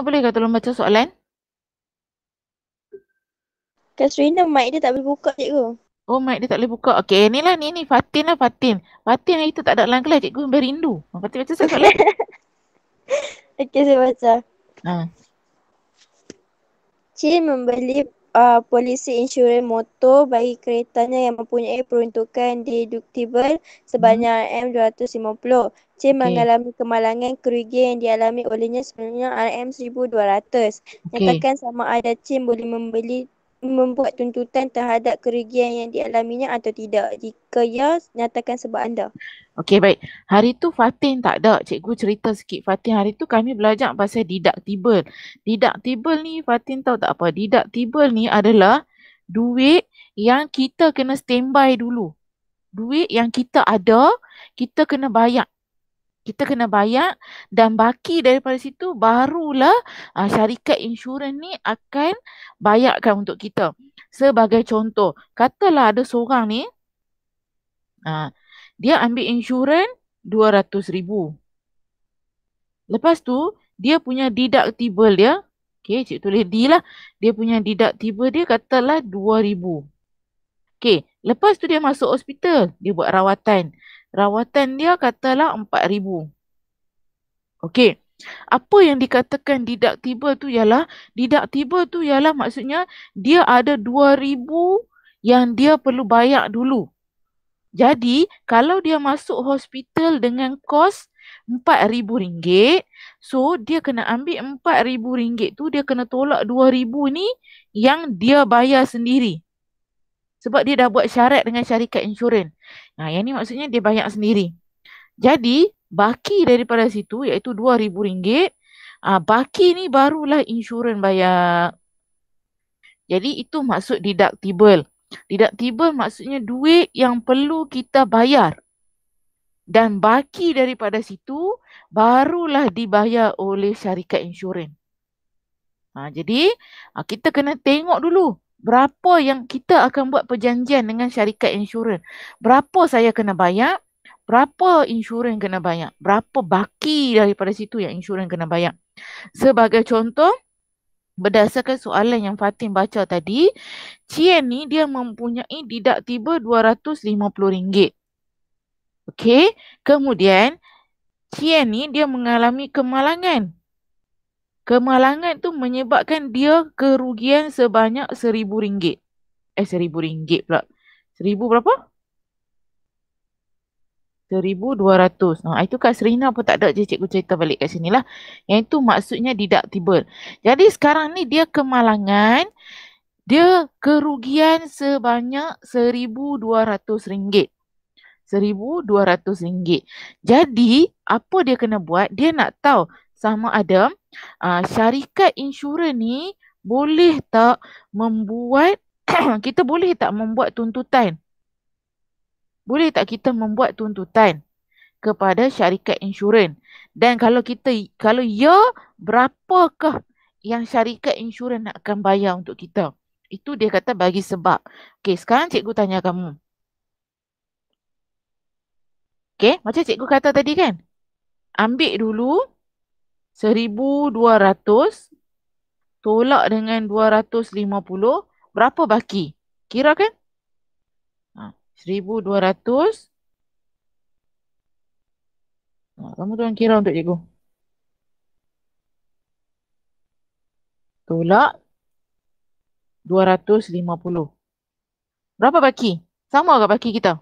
Ustaz bolehkah tolong baca soalan? Katrina, mic dia tak boleh buka cikgu. Oh, mic dia tak boleh buka. Okey, ni lah ni ni. Fatin lah Fatin. Fatin hari tu tak ada dalam kelas cikgu. Berindu. Ha, Fatin baca soalan. Okey, saya baca. Ha. Cik membeli uh, polisi insurans motor bagi keretanya yang mempunyai peruntukan deductible sebanyak hmm. M250. C okay. mengalami kemalangan kerugian yang dialami olehnya sebenarnya RM1200. Nyatakan sama ada C boleh membeli membuat tuntutan terhadap kerugian yang dialaminya atau tidak. Jika ya, nyatakan sebab anda. Okey, baik. Hari tu Fatin tak ada. Cikgu cerita sikit. Fatin hari tu kami belajar pasal deductible. Deductible ni Fatin tahu tak apa. Deductible ni adalah duit yang kita kena standby dulu. Duit yang kita ada, kita kena bayar kita kena bayar dan baki daripada situ barulah uh, syarikat insurans ni akan bayarkan untuk kita. Sebagai contoh, katalah ada seorang ni uh, dia ambil insurans 200,000. Lepas tu dia punya deductible dia, okey cik tulis D lah. Dia punya deductible dia katalah 2,000. Okey, lepas tu dia masuk hospital, dia buat rawatan rawatan dia katalah RM4,000. Okey. Apa yang dikatakan tiba tu ialah tiba tu ialah maksudnya dia ada 2000 yang dia perlu bayar dulu. Jadi kalau dia masuk hospital dengan kos RM4000, so dia kena ambil RM4000 tu dia kena tolak 2000 ni yang dia bayar sendiri sebab dia dah buat syarat dengan syarikat insurans. Nah, yang ni maksudnya dia bayar sendiri. Jadi, baki daripada situ iaitu RM2,000, ah, baki ni barulah insurans bayar. Jadi, itu maksud deductible. Deductible maksudnya duit yang perlu kita bayar. Dan baki daripada situ barulah dibayar oleh syarikat insurans. Ha, jadi, ah, kita kena tengok dulu berapa yang kita akan buat perjanjian dengan syarikat insurans. Berapa saya kena bayar? Berapa insurans kena bayar? Berapa baki daripada situ yang insurans kena bayar? Sebagai contoh, berdasarkan soalan yang Fatin baca tadi, Cien ni dia mempunyai didaktiba RM250. Okey, kemudian Cien ni dia mengalami kemalangan kemalangan tu menyebabkan dia kerugian sebanyak seribu ringgit. Eh seribu ringgit pula. Seribu berapa? Seribu dua ratus. Nah, itu Kak Serina pun tak ada je cikgu cerita balik kat sini lah. Yang itu maksudnya deductible. Jadi sekarang ni dia kemalangan. Dia kerugian sebanyak seribu dua ratus ringgit. Seribu dua ratus ringgit. Jadi apa dia kena buat? Dia nak tahu sama ada uh, syarikat insurans ni boleh tak membuat kita boleh tak membuat tuntutan boleh tak kita membuat tuntutan kepada syarikat insurans dan kalau kita kalau ya berapakah yang syarikat insurans nak akan bayar untuk kita itu dia kata bagi sebab okey sekarang cikgu tanya kamu okey macam cikgu kata tadi kan ambil dulu seribu dua ratus tolak dengan dua ratus lima puluh berapa baki? Kira kan? Ha, seribu dua ratus ha, kamu tuan kira untuk cikgu. Tolak 250. Berapa baki? Sama ke baki kita?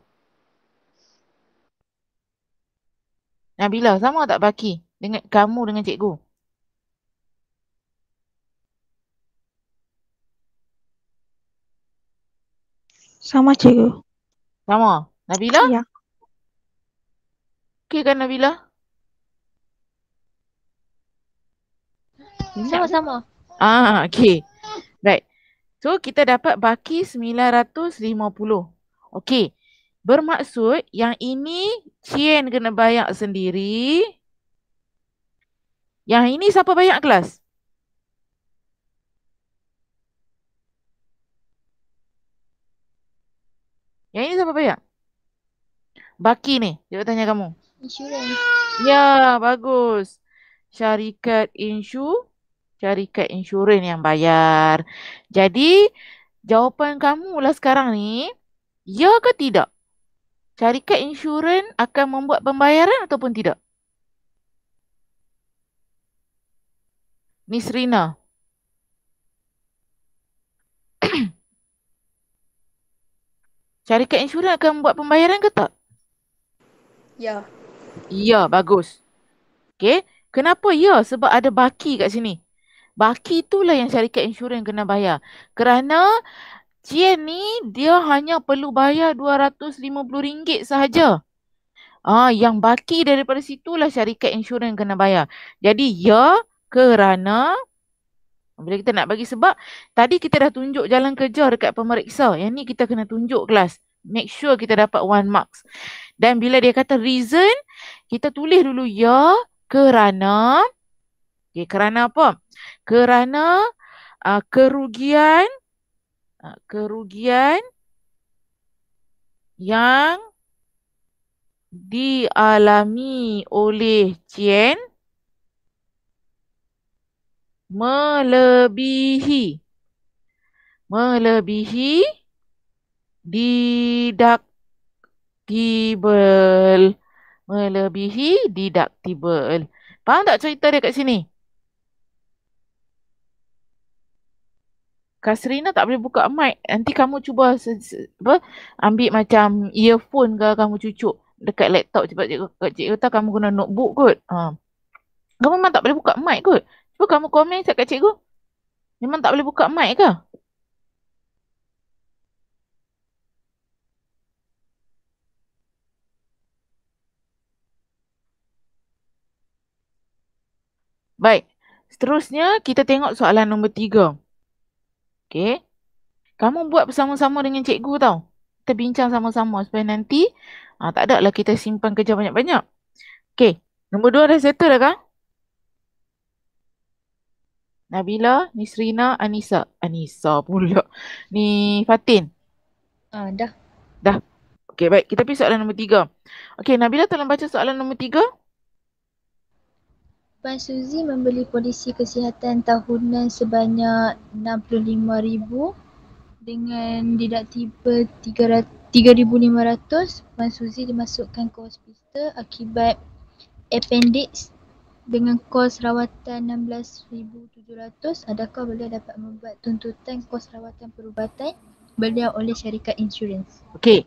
Nabilah, sama tak baki? dengan kamu dengan cikgu. Sama cikgu. Sama. Nabila? Ya. Okey kan Nabila? Sama-sama. Ah, okey. Right. So kita dapat baki 950. Okey. Bermaksud yang ini Cien kena bayar sendiri. Yang ini siapa bayar kelas? Yang ini siapa bayar? Baki ni, dia tanya kamu. Insurans. Ya, bagus. Syarikat insu, syarikat insurans yang bayar. Jadi, jawapan kamu lah sekarang ni, ya ke tidak? Syarikat insurans akan membuat pembayaran ataupun tidak? Ni Serina. Syarikat insurans akan buat pembayaran ke tak? Ya. Ya, bagus. Okay. Kenapa ya? Sebab ada baki kat sini. Baki itulah yang syarikat insurans kena bayar. Kerana Cien ni dia hanya perlu bayar RM250 sahaja. Ah, yang baki daripada situlah syarikat insurans kena bayar. Jadi ya, kerana bila kita nak bagi sebab tadi kita dah tunjuk jalan kerja dekat pemeriksa yang ni kita kena tunjuk kelas make sure kita dapat one marks dan bila dia kata reason kita tulis dulu ya kerana okay, kerana apa kerana uh, kerugian uh, kerugian yang dialami oleh Cien melebihi melebihi didaktibel, melebihi didaktibel. faham tak cerita dia kat sini Kasrina tak boleh buka mic nanti kamu cuba se- apa ambil macam earphone ke kamu cucuk dekat laptop cepat cikgu cikgu tahu kamu guna notebook kot ha. kamu memang tak boleh buka mic kot Tu kamu komen cakap cikgu. Memang tak boleh buka mic ke? Baik. Seterusnya kita tengok soalan nombor tiga. Okey. Kamu buat bersama-sama dengan cikgu tau. Kita bincang sama-sama supaya nanti ha, tak ada lah kita simpan kerja banyak-banyak. Okey. Nombor dua dah settle dah kan? Nabila, Nisrina, Anissa. Anissa pula. Ni Fatin. Ah, uh, dah. Dah. Okey, baik. Kita pergi soalan nombor tiga. Okey, Nabila tolong baca soalan nombor tiga. Puan Suzy membeli polisi kesihatan tahunan sebanyak RM65,000 dengan didak tiba RM3,500. Puan Suzy dimasukkan ke hospital akibat appendix dengan kos rawatan 16700 adakah beliau dapat membuat tuntutan kos rawatan perubatan beliau oleh syarikat insurans? Okey.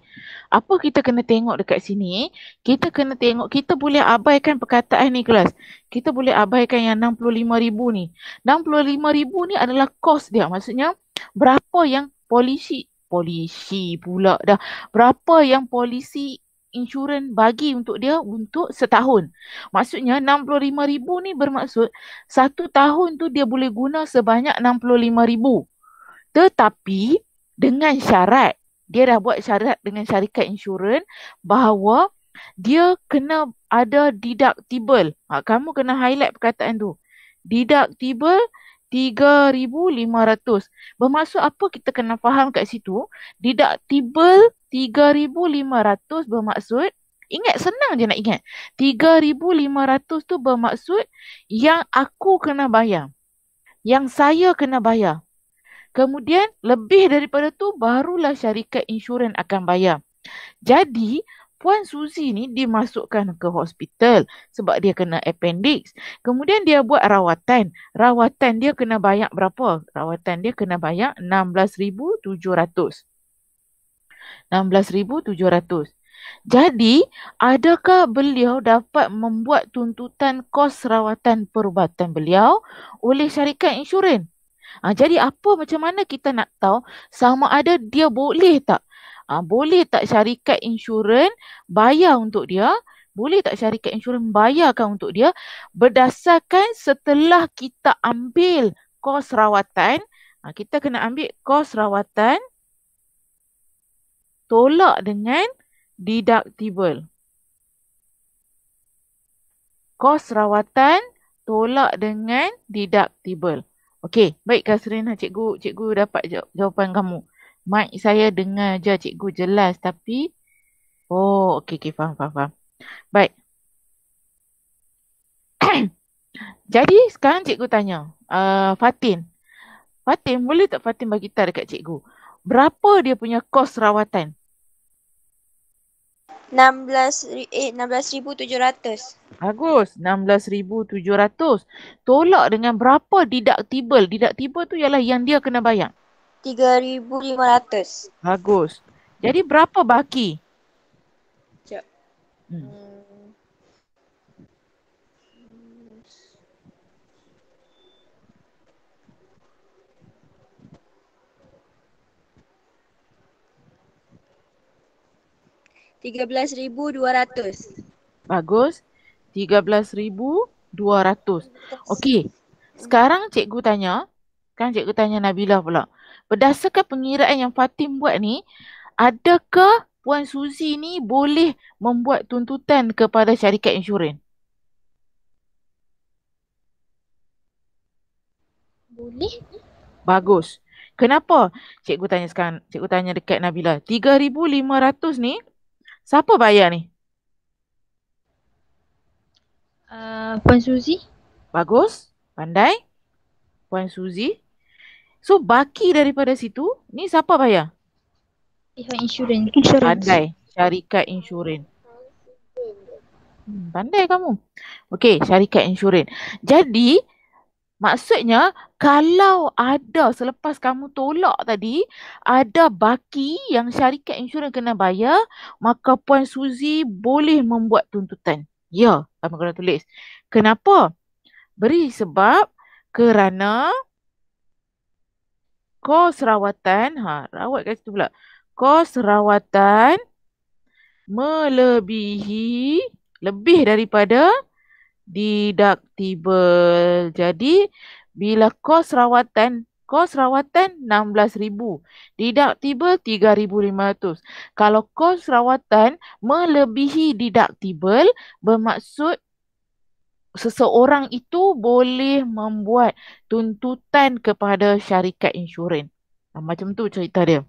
Apa kita kena tengok dekat sini? Eh? Kita kena tengok, kita boleh abaikan perkataan ni kelas. Kita boleh abaikan yang 65000 ni. 65000 ni adalah kos dia. Maksudnya, berapa yang polisi polisi pula dah berapa yang polisi insurans bagi untuk dia untuk setahun. Maksudnya RM65,000 ni bermaksud satu tahun tu dia boleh guna sebanyak RM65,000. Tetapi dengan syarat, dia dah buat syarat dengan syarikat insurans bahawa dia kena ada deductible. Ha, kamu kena highlight perkataan tu. Deductible 3500. Bermaksud apa kita kena faham kat situ? Deductible 3500 bermaksud ingat senang je nak ingat 3500 tu bermaksud yang aku kena bayar yang saya kena bayar kemudian lebih daripada tu barulah syarikat insurans akan bayar jadi puan Suzy ni dimasukkan ke hospital sebab dia kena appendix kemudian dia buat rawatan rawatan dia kena bayar berapa rawatan dia kena bayar 16700 16,700. Jadi, adakah beliau dapat membuat tuntutan kos rawatan perubatan beliau oleh syarikat insurans? Ha, jadi apa macam mana kita nak tahu sama ada dia boleh tak? Ha, boleh tak syarikat insurans bayar untuk dia? Boleh tak syarikat insurans bayarkan untuk dia berdasarkan setelah kita ambil kos rawatan? Ha, kita kena ambil kos rawatan tolak dengan deductible. Kos rawatan tolak dengan deductible. Okey, baik Kasrina cikgu, cikgu dapat jawapan kamu. Mic saya dengar je cikgu jelas tapi Oh, okey okey faham faham faham. Baik. Jadi sekarang cikgu tanya, uh, Fatin. Fatin boleh tak Fatin bagi tahu dekat cikgu? Berapa dia punya kos rawatan? eh 16700. Bagus. 16700. Tolak dengan berapa deductible? Deductible tu ialah yang dia kena bayar. 3500. Bagus. Jadi berapa baki? Sekejap. Hmm. 13200. Bagus. 13200. Okey. Sekarang cikgu tanya, kan cikgu tanya Nabila pula. Berdasarkan pengiraan yang Fatim buat ni, adakah Puan Suzy ni boleh membuat tuntutan kepada syarikat insurans? Boleh. Bagus. Kenapa? Cikgu tanya sekarang. Cikgu tanya dekat Nabila. 3,500 ni Siapa bayar ni? Uh, Puan Suzy. Bagus. Pandai. Puan Suzy. So baki daripada situ, ni siapa bayar? Eh, Pihak insurans. insurans. Pandai. Syarikat insurans. Hmm, pandai kamu. Okey, syarikat insurans. Jadi, Maksudnya kalau ada selepas kamu tolak tadi ada baki yang syarikat insurans kena bayar maka puan Suzy boleh membuat tuntutan. Ya, kamu kena tulis. Kenapa? Beri sebab kerana kos rawatan, ha rawat kat situ pula. Kos rawatan melebihi lebih daripada deductible. Jadi bila kos rawatan kos rawatan 16000 deductible 3500 kalau kos rawatan melebihi deductible bermaksud seseorang itu boleh membuat tuntutan kepada syarikat insurans macam tu cerita dia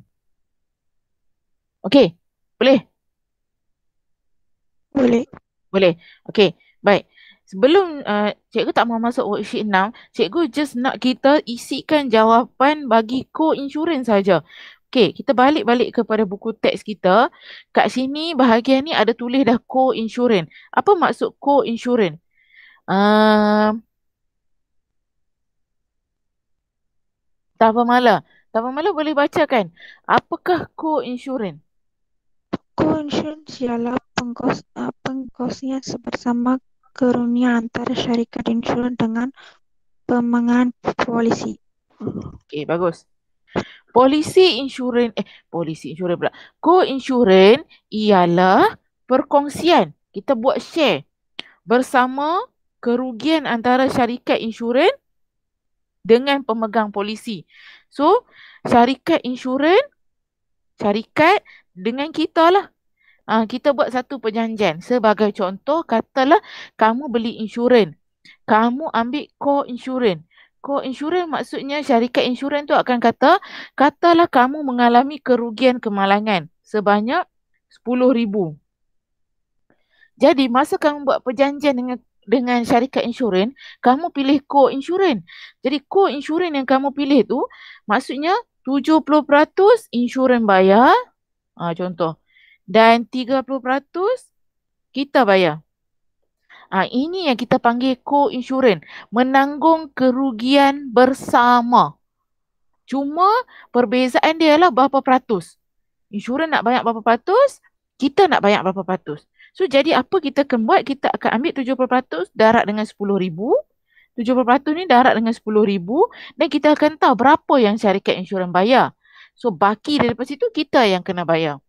okey boleh boleh boleh okey baik sebelum uh, cikgu tak mau masuk worksheet 6, cikgu just nak kita isikan jawapan bagi co-insurance saja. Okey, kita balik-balik kepada buku teks kita. Kat sini bahagian ni ada tulis dah co-insurance. Apa maksud co-insurance? Uh, tak apa malah. Tak apa malah boleh bacakan. Apakah co-insurance? Co-insurance ialah pengkos, pengkosnya sebersama kerunia antara syarikat insurans dengan pemegang polisi. Okey, bagus. Polisi insurans eh polisi insurans pula. Co-insurance ialah perkongsian. Kita buat share bersama kerugian antara syarikat insurans dengan pemegang polisi. So, syarikat insurans syarikat dengan kita lah. Ha, kita buat satu perjanjian. Sebagai contoh, katalah kamu beli insurans. Kamu ambil core insurans. Core insurans maksudnya syarikat insurans tu akan kata, katalah kamu mengalami kerugian kemalangan sebanyak RM10,000. Jadi masa kamu buat perjanjian dengan dengan syarikat insurans, kamu pilih core insurans. Jadi core insurans yang kamu pilih tu maksudnya 70% insurans bayar. Ha, contoh, dan 30% kita bayar. Ha, ini yang kita panggil co-insurance. Menanggung kerugian bersama. Cuma perbezaan dia lah berapa peratus. Insurans nak bayar berapa peratus, kita nak bayar berapa peratus. So jadi apa kita akan buat? Kita akan ambil 70% darat dengan RM10,000. 70% ni darat dengan RM10,000 dan kita akan tahu berapa yang syarikat insurans bayar. So baki daripada situ kita yang kena bayar.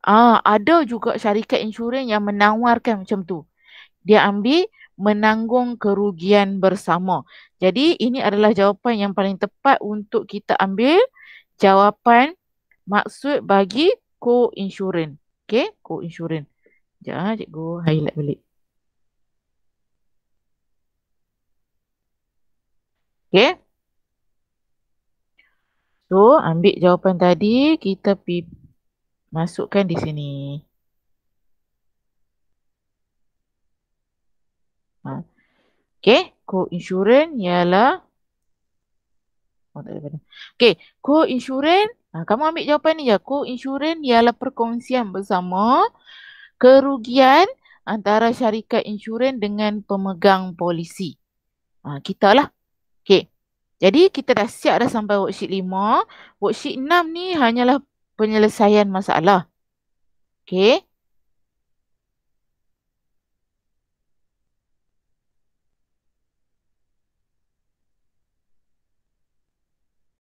Ah, ada juga syarikat insurans yang menawarkan macam tu. Dia ambil menanggung kerugian bersama. Jadi ini adalah jawapan yang paling tepat untuk kita ambil jawapan maksud bagi co-insurance. Okay, co-insurance. Sekejap ha, cikgu highlight balik. Okay. So, ambil jawapan tadi, kita pergi Masukkan di sini. Ha. Okay. Co-insurance ialah. Oh, okay. Co-insurance. Ha, kamu ambil jawapan ni ya. Co-insurance ialah perkongsian bersama kerugian antara syarikat insurans dengan pemegang polisi. Ha, kita lah. Okay. Jadi kita dah siap dah sampai worksheet 5. Worksheet 6 ni hanyalah penyelesaian masalah. Okey.